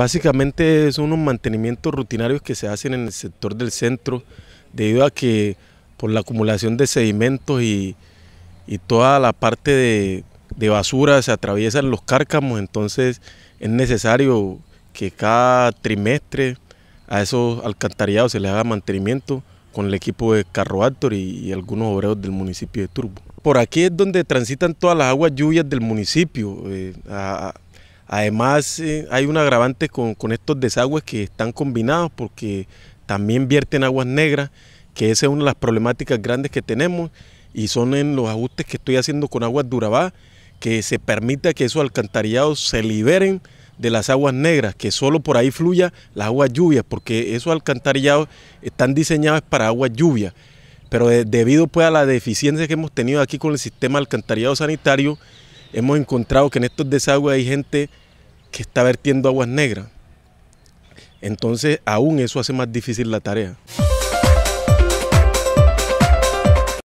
Básicamente son unos mantenimientos rutinarios que se hacen en el sector del centro debido a que por la acumulación de sedimentos y, toda la parte de, basura se atraviesan los cárcamos, entonces es necesario que cada trimestre a esos alcantarillados se les haga mantenimiento con el equipo de Carro Actor y, algunos obreros del municipio de Turbo. Por aquí es donde transitan todas las aguas lluvias del municipio. Eh, a, Además, eh, hay un agravante con, estos desagües que están combinados porque también vierten aguas negras, que esa es una de las problemáticas grandes que tenemos y son en los ajustes que estoy haciendo con aguas Durabá, que se permita que esos alcantarillados se liberen de las aguas negras, que solo por ahí fluya las aguas lluvias, porque esos alcantarillados están diseñados para aguas lluvias. Pero debido pues, a la deficiencia que hemos tenido aquí con el sistema alcantarillado sanitario, hemos encontrado que en estos desagües hay gente que está vertiendo aguas negras. Entonces, aún eso hace más difícil la tarea.